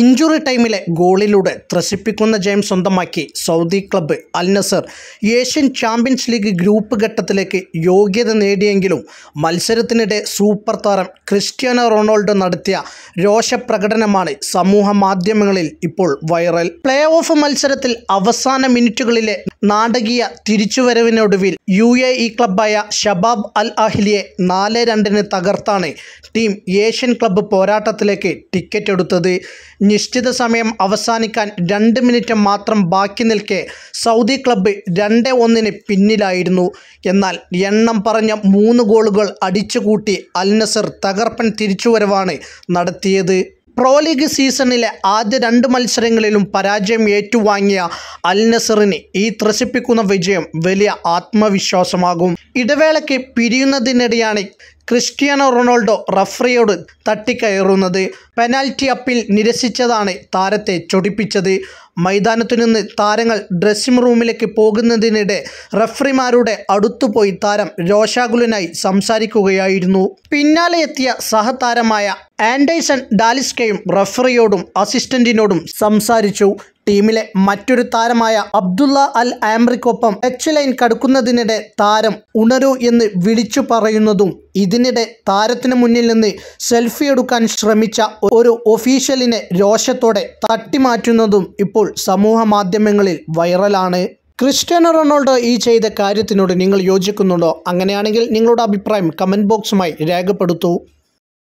injury ടൈമിലെ ഗോളിലൂടെ ത്രസിപ്പിക്കുന്ന ജയം സ്വന്തമാക്കി Saudi club Al Nassr Asian champions league group ഘട്ടത്തിലേക്ക് യോഗ്യത നേടിയെങ്കിലും മത്സരത്തിനിടെ സൂപ്പർ താരം ക്രിസ്ത്യാനോ റൊണാൾഡോ നടത്തിയ രോഷപ്രകടനമാണ് സമൂഹ മാധ്യമങ്ങളിൽ ഇപ്പോൾ വൈറൽ പ്ലേ ഓഫ് മത്സരത്തിൽ അവസാന മിനിറ്റുകളിലെ നാടകീയ തിരിച്ചുവരവിനൊടുവിൽ യു എ ഇ ക്ലബ്ബായ ഷബാബ് അൽ അഹ്ലിയെ നാല് രണ്ടിന് തകർത്താണ് ടീം ഏഷ്യൻ ക്ലബ്ബ് പോരാട്ടത്തിലേക്ക് ടിക്കറ്റ് എടുത്തത് നിശ്ചിത സമയം അവസാനിക്കാൻ രണ്ട് മിനിറ്റ് മാത്രം ബാക്കി നിൽക്കെ സൗദി ക്ലബ്ബ് രണ്ട് ഒന്നിന് പിന്നിലായിരുന്നു എന്നാൽ എണ്ണം പറഞ്ഞ മൂന്ന് ഗോളുകൾ അടിച്ചുകൂട്ടി അൽ നസർ തകർപ്പൻ തിരിച്ചുവരവാണ് നടത്തിയത് പ്രോ ലീഗ് സീസണിലെ ആദ്യ രണ്ട് മത്സരങ്ങളിലും പരാജയം ഏറ്റുവാങ്ങിയ അൽ നസറിന് ഈ ത്രസിപ്പിക്കുന്ന വിജയം വലിയ ആത്മവിശ്വാസമാകും ഇടവേളയ്ക്ക് പിരിയുന്നതിനിടെയാണ് ക്രിസ്റ്റ്യാനോ റൊണാൾഡോ റഫറിയോട് തട്ടിക്കയറുന്നത് പെനാൽറ്റി അപ്പിൽ നിരസിച്ചതാണ് താരത്തെ ചൊടിപ്പിച്ചത് മൈതാനത്തു നിന്ന് താരങ്ങൾ ഡ്രസ്സിംഗ് റൂമിലേക്ക് പോകുന്നതിനിടെ റഫറിമാരുടെ അടുത്തുപോയി താരം രോഷാകുലനായി സംസാരിക്കുകയായിരുന്നു പിന്നാലെ എത്തിയ സഹതാരമായ ആൻഡേഴ്സൺ ഡാലിസ്കയും റഫറിയോടും അസിസ്റ്റന്റിനോടും സംസാരിച്ചു ടീമിലെ മറ്റൊരു താരമായ അബ്ദുള്ള അൽ ആംറിക്കൊപ്പം എച്ച് ലൈൻ കടുക്കുന്നതിനിടെ താരം ഉണരൂ എന്ന് വിളിച്ചു പറയുന്നതും ഇതിനിടെ താരത്തിന് മുന്നിൽ നിന്ന് സെൽഫി എടുക്കാൻ ശ്രമിച്ച ഒരു ഒഫീഷ്യലിനെ രോഷത്തോടെ തട്ടിമാറ്റുന്നതും ഇപ്പോൾ സമൂഹ മാധ്യമങ്ങളിൽ വൈറലാണ് ക്രിസ്ത്യാനോ റൊണാൾഡോ ഈ ചെയ്ത കാര്യത്തിനോട് നിങ്ങൾ യോജിക്കുന്നുണ്ടോ അങ്ങനെയാണെങ്കിൽ നിങ്ങളുടെ അഭിപ്രായം കമൻറ്റ് ബോക്സുമായി രേഖപ്പെടുത്തൂ